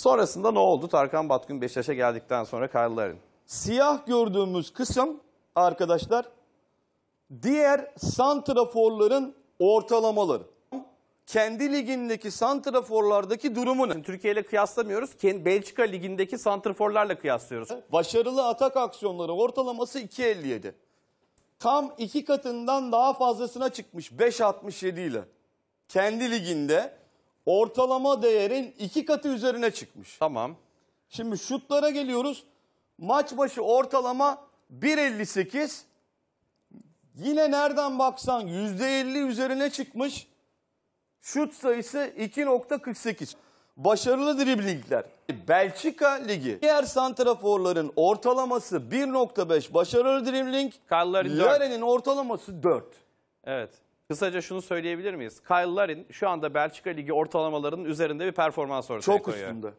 Sonrasında ne oldu? Tarkan Batgün Beşiktaş'a geldikten sonra Kyle Siyah gördüğümüz kısım arkadaşlar diğer santraforların ortalamaları. Kendi ligindeki santraforlardaki durumunu. Türkiye ile kıyaslamıyoruz. Kendi Belçika ligindeki santraforlarla kıyaslıyoruz. Başarılı atak aksiyonları ortalaması 2.57. Tam iki katından daha fazlasına çıkmış 5.67 ile. Kendi liginde ortalama değerin iki katı üzerine çıkmış. Tamam. Şimdi şutlara geliyoruz. Maç başı ortalama 1.58. Yine nereden baksan %50 üzerine çıkmış. Şut sayısı 2.48. Başarılı driblingler. Belçika Ligi. Diğer santraforların ortalaması 1.5 başarılı dribling. Kalların ortalaması 4. Evet. Kısaca şunu söyleyebilir miyiz? Kyle Larin şu anda Belçika Ligi ortalamalarının üzerinde bir performans ortaya Çok koyuyor. üstünde.